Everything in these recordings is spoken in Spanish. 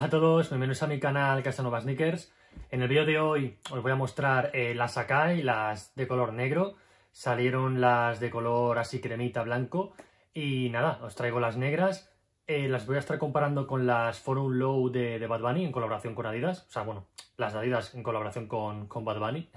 a todos, bienvenidos a mi canal Casanova Sneakers. En el vídeo de hoy os voy a mostrar eh, las Akai, las de color negro. Salieron las de color así cremita blanco. Y nada, os traigo las negras. Eh, las voy a estar comparando con las Forum Low de, Bad Bunny en colaboración con Adidas. O sea, bueno, las Adidas en colaboración con, con Bad Bunny.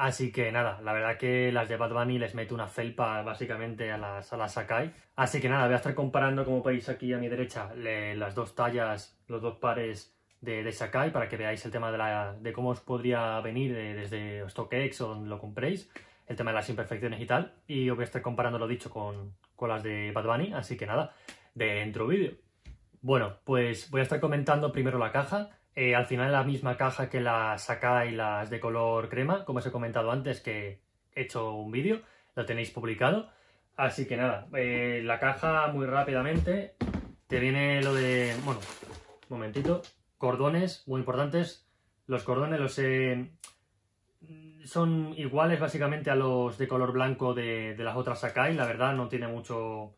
Así que nada, la verdad que las de Bad Bunny les mete una felpa básicamente a las, a Sakai. Así que nada, voy a estar comparando como veis aquí a mi derecha las dos tallas, los dos pares de, Sakai para que veáis el tema de, cómo os podría venir desde StockX o donde lo compréis, el tema de las imperfecciones y tal. Y os voy a estar comparando lo dicho con, con las de Bad Bunny, así que nada, dentro vídeo. Bueno, pues voy a estar comentando primero la caja eh, al final la misma caja que las Sakai y las de color crema, como os he comentado antes que he hecho un vídeo, lo tenéis publicado. Así que nada, eh, la caja muy rápidamente, te viene lo de, bueno, un momentito, cordones muy importantes, los cordones los son iguales básicamente a los de color blanco de, de, las otras Sakai. La verdad no tiene mucho...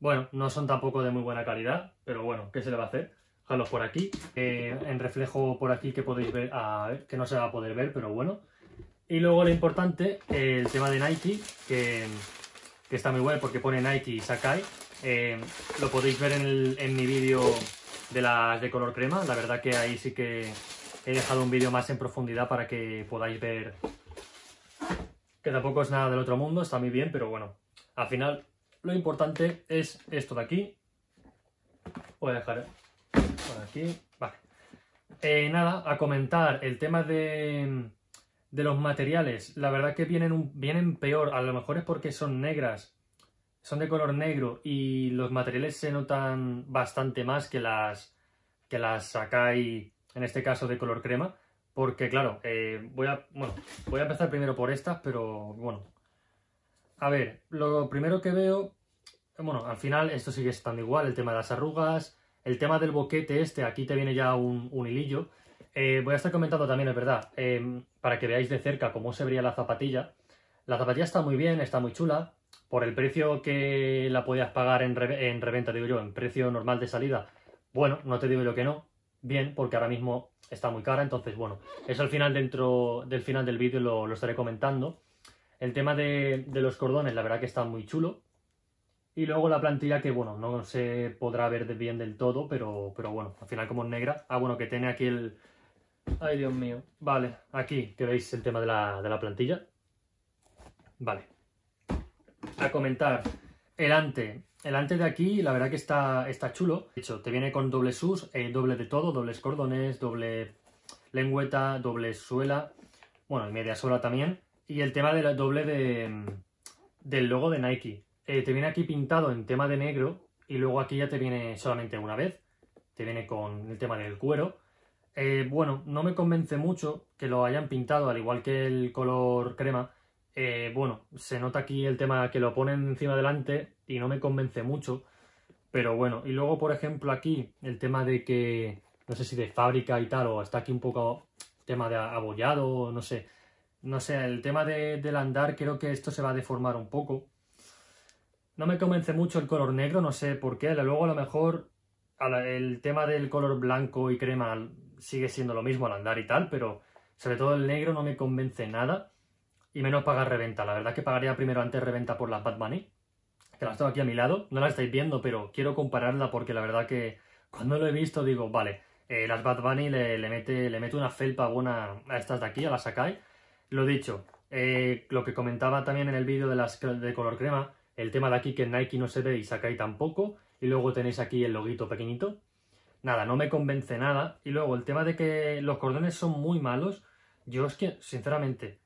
Bueno, no son tampoco de muy buena calidad, pero bueno, ¿qué se le va a hacer? por aquí. en reflejo por aquí que podéis ver, ah, que no se va a poder ver, pero bueno. Y luego lo importante, el tema de Nike, que, que está muy bueno porque pone Nike y Sakai. Eh, lo podéis ver en, en mi vídeo de las de color crema. La verdad que ahí sí que he dejado un vídeo más en profundidad para que podáis ver que tampoco es nada del otro mundo, está muy bien, pero bueno, al final lo importante es esto de aquí. Voy a dejar eh, aquí. Vale. Eh, nada, a comentar el tema de, los materiales. La verdad que vienen, vienen peor. A lo mejor es porque son negras. Son de color negro y los materiales se notan bastante más que las que las y en este caso de color crema. Porque claro, eh, voy, a, voy a empezar primero por estas, pero bueno. A ver, lo primero que veo bueno, al final esto sigue estando igual, el tema de las arrugas, el tema del boquete este, aquí te viene ya un, hilillo. Eh, voy a estar comentando también, es verdad, em, para que veáis de cerca cómo se vería la zapatilla. La zapatilla está muy bien, está muy chula. Por el precio que la podías pagar en, reventa, digo yo, en precio normal de salida, bueno, no te digo yo que no, bien, porque ahora mismo está muy cara, entonces bueno, eso al final dentro del final del vídeo lo, lo estaré comentando. El tema de, de, los cordones, la verdad que está muy chulo, y luego la plantilla que, bueno, no se podrá ver bien del todo, pero, pero bueno, al final como es negra. Ah, bueno, que tiene aquí el... Ay, Dios mío. Vale, aquí que veis el tema de la, plantilla. Vale. A comentar, el ante. El ante de aquí, la verdad que está, está chulo. De hecho, te viene con doble sus, eh, doble de todo, dobles cordones, doble lengüeta, doble suela, bueno, y media suela también. Y el tema del doble de, mm, del logo de Nike eh, te viene aquí pintado en tema de negro y luego aquí ya te viene solamente una vez. Te viene con el tema del cuero. Eh, bueno, no me convence mucho que lo hayan pintado, al igual que el color crema. Eh, bueno, se nota aquí el tema que lo ponen encima delante y no me convence mucho. Pero bueno, y luego, por ejemplo, aquí el tema de que, no sé si de fábrica y tal, o está aquí un poco tema de abollado, no sé. No sé, el tema de, del andar creo que esto se va a deformar un poco. No me convence mucho el color negro, no sé por qué. Luego a lo mejor el tema del color blanco y crema sigue siendo lo mismo al andar y tal, pero sobre todo el negro no me convence nada. Y menos pagar reventa. La verdad que pagaría primero antes reventa por las Bad Bunny, que las tengo aquí a mi lado. No la estáis viendo, pero quiero compararla porque la verdad que cuando lo he visto digo, vale, eh, las Bad Bunny le, mete, le mete una felpa buena a estas de aquí, a las Sakai. Lo dicho, eh, lo que comentaba también en el vídeo de las de color crema, el tema de aquí que en Nike no se ve y Sakai tampoco, y luego tenéis aquí el loguito pequeñito. Nada, no me convence nada. Y luego el tema de que los cordones son muy malos, yo es que, sinceramente,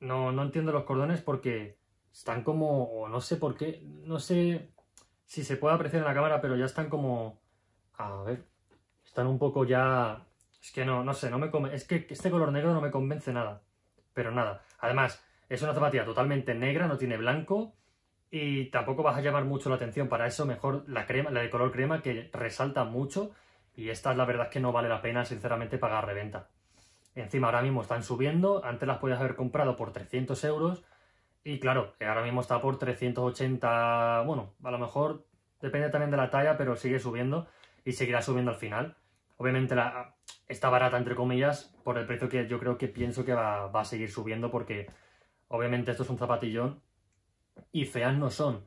no, no entiendo los cordones porque están como, o no sé por qué, no sé si se puede apreciar en la cámara, pero ya están como, a ver, están un poco ya, es que no, no sé, no me es que este color negro no me convence nada, pero nada. Además, es una zapatilla totalmente negra, no tiene blanco, y tampoco vas a llamar mucho la atención. Para eso mejor la crema, la de color crema que resalta mucho y esta la verdad es que no vale la pena sinceramente pagar reventa. Encima ahora mismo están subiendo, antes las podías haber comprado por 300 euros y claro, ahora mismo está por 380, bueno, a lo mejor depende también de la talla, pero sigue subiendo y seguirá subiendo al final. Obviamente está barata entre comillas por el precio que yo creo que pienso que va a seguir subiendo porque obviamente esto es un zapatillón y feas no son.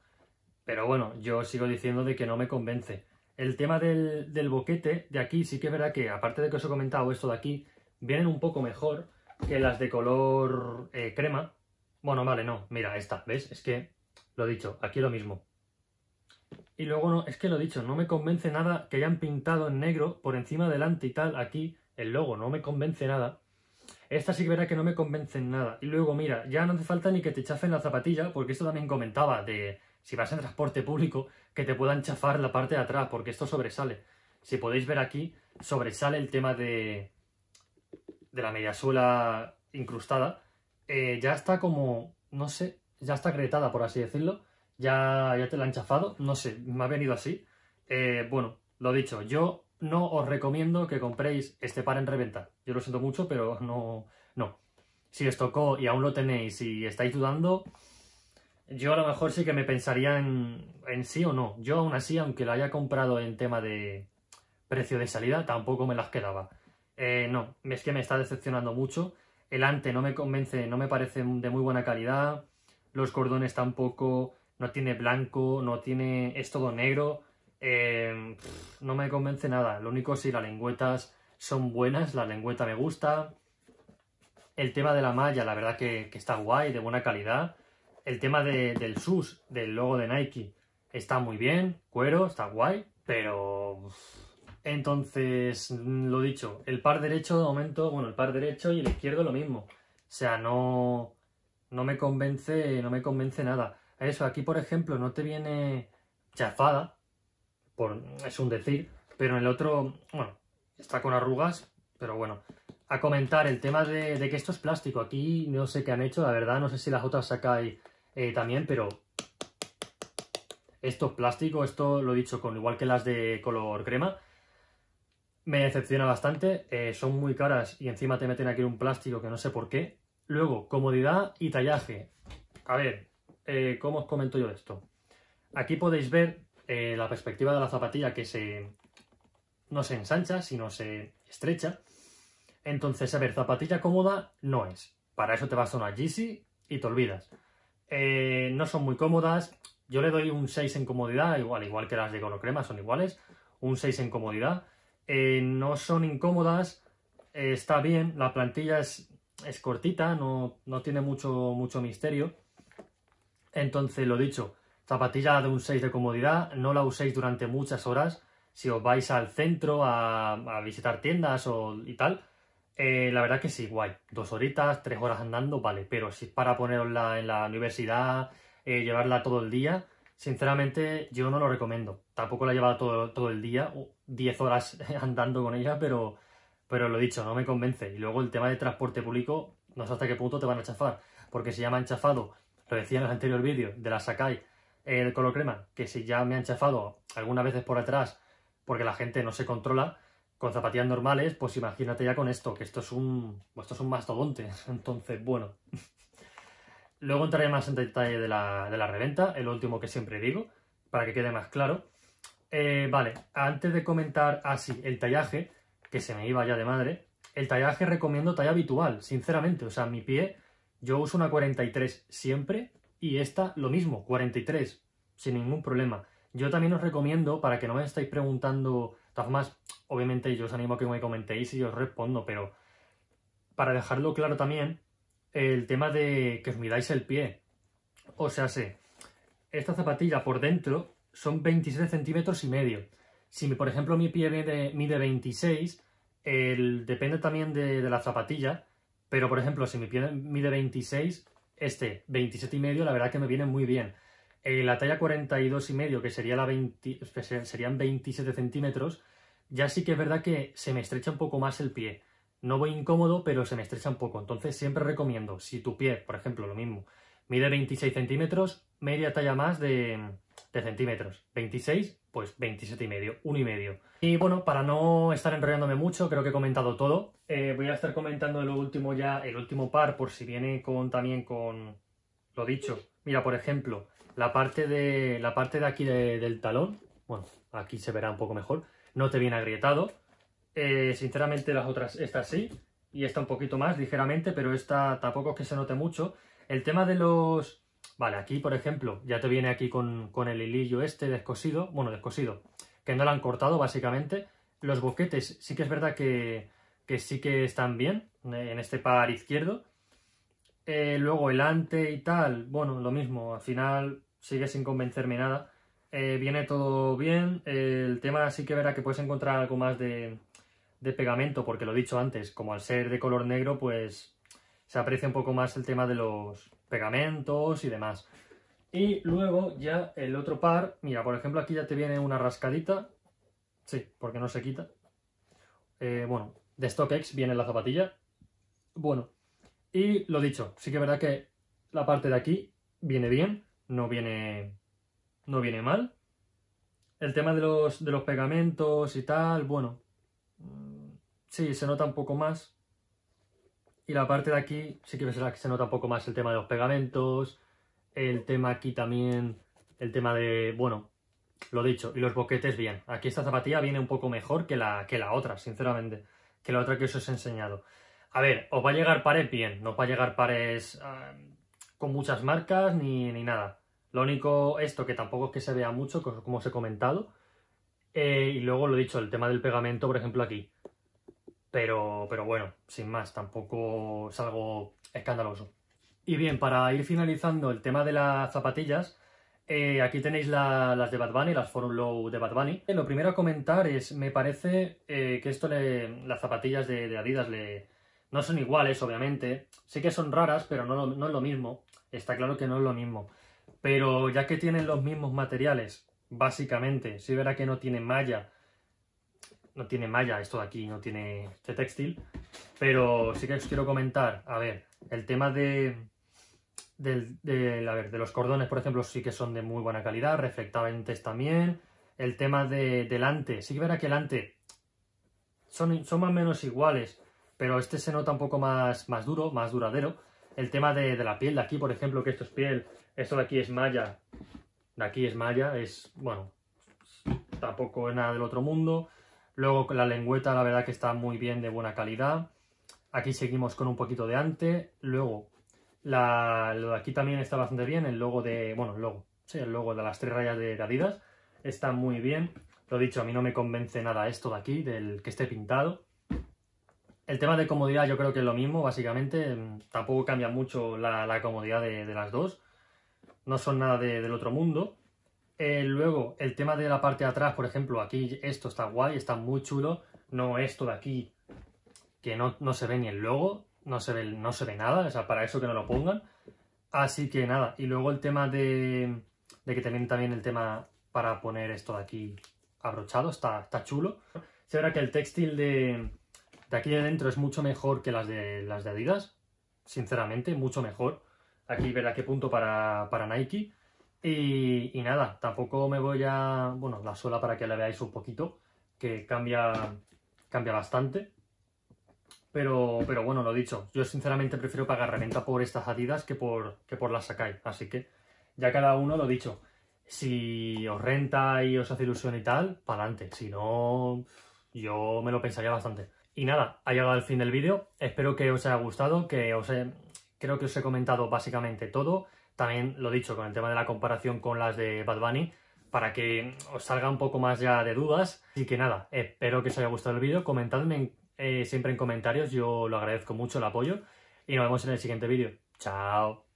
Pero bueno, yo sigo diciendo de que no me convence. El tema del, del boquete de aquí sí que es verdad que, aparte de que os he comentado esto de aquí, vienen un poco mejor que las de color eh, crema. Bueno, vale, no, mira, esta, ¿ves? Es que, lo dicho, aquí lo mismo. Y luego, no, es que lo dicho, no me convence nada que hayan pintado en negro por encima delante y tal aquí el logo, no me convence nada. Esta sí que verá que no me convencen nada. Y luego, mira, ya no hace falta ni que te chafen la zapatilla, porque esto también comentaba de si vas en transporte público, que te puedan chafar la parte de atrás, porque esto sobresale. Si podéis ver aquí, sobresale el tema de, de la mediasuela incrustada. Eh, ya está como, no sé, ya está acreditada por así decirlo. Ya, ya te la han chafado, no sé, me ha venido así. Eh, bueno, lo dicho, yo no os recomiendo que compréis este par en reventa. Yo lo siento mucho, pero no, no. Si os tocó y aún lo tenéis y estáis dudando, yo a lo mejor sí que me pensaría en, sí o no. Yo aún así, aunque lo haya comprado en tema de precio de salida, tampoco me las quedaba. Eh, no, es que me está decepcionando mucho. El ante no me convence, no me parece de muy buena calidad. Los cordones tampoco, no tiene blanco, no tiene. es todo negro. Em, no me convence nada. Lo único si las lengüetas son buenas, la lengüeta me gusta. El tema de la malla, la verdad que, está guay, de buena calidad. El tema del SUS, del logo de Nike, está muy bien, cuero, está guay, pero... Entonces, mm, lo dicho, el par derecho de momento, bueno, el par derecho y el izquierdo lo mismo. O sea, no, no me convence, no me convence nada. Eso, aquí por ejemplo no te viene chafada, es un decir, pero en el otro, bueno, está con arrugas, pero bueno. A comentar el tema de, que esto es plástico. Aquí no sé qué han hecho, la verdad, no sé si las otras sacáis eh, también, pero esto es plástico, esto lo he dicho con igual que las de color crema. Me decepciona bastante, eh, son muy caras y encima te meten aquí un plástico que no sé por qué. Luego, comodidad y tallaje. A ver, eh, ¿cómo os comento yo esto? Aquí podéis ver eh, la perspectiva de la zapatilla que se no se ensancha, sino se estrecha. Entonces, a ver, zapatilla cómoda no es. Para eso te vas a una Yeezy y te olvidas. Eh, no son muy cómodas. Yo le doy un 6 en comodidad, igual, igual que las de Gono Crema, son iguales. Un 6 en comodidad. Eh, no son incómodas. está bien, la plantilla es, cortita, no, tiene mucho, mucho misterio. Entonces, lo dicho, Zapatilla de un 6 de comodidad, no la uséis durante muchas horas. Si os vais al centro a, visitar tiendas o, y tal, eh, la verdad que sí, guay. Dos horitas, tres horas andando, vale. Pero si es para ponerla en la universidad, eh, llevarla todo el día, sinceramente yo no lo recomiendo. Tampoco la he llevado todo, el día, 10 horas andando con ella, pero, pero lo dicho, no me convence. Y luego el tema de transporte público, no sé hasta qué punto te van a chafar, porque si ya me han enchafado, lo decía en el anterior vídeo, de la Sakai el color crema, que si ya me han chafado algunas veces por atrás porque la gente no se controla, con zapatillas normales, pues imagínate ya con esto, que esto es un, pues esto es un mastodonte. Entonces, bueno. Luego entraré más en detalle de la, de la reventa, el último que siempre digo, para que quede más claro. Eh, vale, antes de comentar así ah, el tallaje, que se me iba ya de madre, el tallaje recomiendo talla habitual, sinceramente. O sea, mi pie, yo uso una 43 siempre, y esta lo mismo, 43, sin ningún problema. Yo también os recomiendo, para que no me estáis preguntando, de obviamente yo os animo a que me comentéis y os respondo, pero para dejarlo claro también, el tema de que os midáis el pie. O sea, esta zapatilla por dentro son 26 centímetros y medio. Si, por ejemplo, mi pie mide, mide 26, el, depende también de, de, la zapatilla, pero, por ejemplo, si mi pie mide 26, este 27 y medio, la verdad que me viene muy bien. Eh, la talla cuarenta y medio, que sería la serían 27 centímetros, ya sí que es verdad que se me estrecha un poco más el pie. No voy incómodo, pero se me estrecha un poco. Entonces siempre recomiendo, si tu pie, por ejemplo, lo mismo, mide 26 centímetros, media talla más de, de centímetros. 26 pues 27 y medio, 1 y medio. Y bueno, para no estar enrollándome mucho, creo que he comentado todo. Eh, voy a estar comentando lo último ya, el último par, por si viene con también con lo dicho. Mira, por ejemplo, la parte de la parte de aquí del talón, bueno, aquí se verá un poco mejor, no te viene agrietado. Eh, sinceramente las otras, esta sí, y esta un poquito más ligeramente, pero esta tampoco es que se note mucho. El tema de los Vale, aquí, por ejemplo, ya te viene aquí con, el hilillo este descosido, bueno, descosido, que no lo han cortado, básicamente. Los boquetes sí que es verdad que, sí que están bien eh, en este par izquierdo. Eh, luego el ante y tal, bueno, lo mismo, al final sigue sin convencerme nada. Eh, viene todo bien, el tema sí que verá que puedes encontrar algo más de pegamento, porque lo he dicho antes, como al ser de color negro, pues se aprecia un poco más el tema de los pegamentos y demás. Y luego ya el otro par, mira, por ejemplo aquí ya te viene una rascadita, sí, porque no se quita. Eh, bueno, de StockX viene la zapatilla. Bueno, y lo dicho, sí que es verdad que la parte de aquí viene bien, no viene, no viene mal. El tema de los, de los pegamentos y tal, bueno, mm, sí, se nota un poco más, y la parte de aquí sí que será que se nota un poco más el tema de los pegamentos, el tema aquí también, el tema de, bueno, lo dicho, y los boquetes bien. Aquí esta zapatilla viene un poco mejor que la, que la otra, sinceramente, que la otra que os he enseñado. A ver, os va a llegar pared bien, no os va a llegar pares ah, con muchas marcas ni, nada. Lo único, esto que tampoco es que se vea mucho, como os he comentado. Eh, y luego lo dicho, el tema del pegamento, por ejemplo, aquí pero, pero bueno, sin más, tampoco es algo escandaloso. Y bien, para ir finalizando el tema de las zapatillas, eh, aquí tenéis las de Bad Bunny, las Forum Low de Bad Bunny. Eh, lo primero a comentar es, me parece eh, que esto las zapatillas de, Adidas le, no son iguales, obviamente. Sí que son raras, pero no, no, es lo mismo. Está claro que no es lo mismo. Pero ya que tienen los mismos materiales, básicamente, si verá que no tienen malla, no tiene malla, esto de aquí no tiene este textil, pero sí que os quiero comentar, a ver, el tema de, de los cordones, por ejemplo, sí que son de muy buena calidad, reflectantes también, el tema de, delante sí que verá que el ante son, son más o menos iguales, pero este se nota un poco más, más duro, más duradero, el tema de, de la piel de aquí, por ejemplo, que esto es piel, esto de aquí es malla, de aquí es malla, es, bueno, tampoco es nada del otro mundo, Luego la lengüeta, la verdad que está muy bien, de buena calidad. Aquí seguimos con un poquito de ante. Luego, lo de aquí también está bastante bien, el logo de... Bueno, el logo, sí, el logo de las tres rayas de Adidas. Está muy bien. Lo dicho, a mí no me convence nada esto de aquí, del que esté pintado. El tema de comodidad yo creo que es lo mismo, básicamente. Tampoco cambia mucho la, comodidad de, las dos. No son nada del otro mundo. Eh, luego, el tema de la parte de atrás, por ejemplo, aquí esto está guay, está muy chulo. No esto de aquí, que no, se ve ni el logo, no se, ve, no se nada, o sea, para eso que no lo pongan. Así que nada, y luego el tema de, que tienen también el tema para poner esto de aquí abrochado, está, chulo. Se verá que el textil de, aquí de dentro es mucho mejor que las de, las de Adidas, sinceramente, mucho mejor. Aquí verá qué punto para Nike. Y, nada, tampoco me voy a... Bueno, la suela para que la veáis un poquito, que cambia, cambia bastante. Pero, bueno, lo dicho, yo sinceramente prefiero pagar reventa por estas Adidas que por, que por las Sakai. Así que ya cada uno lo dicho. Si os renta y os hace ilusión y tal, para adelante. Si no, yo me lo pensaría bastante. Y nada, ha llegado el fin del vídeo. Espero que os haya gustado, que os he... creo que os he comentado básicamente todo también lo dicho con el tema de la comparación con las de Bad Bunny, para que os salga un poco más ya de dudas. Y que nada, espero que os haya gustado el vídeo. Comentadme eh, siempre en comentarios, yo lo agradezco mucho el apoyo. Y nos vemos en el siguiente vídeo. Chao.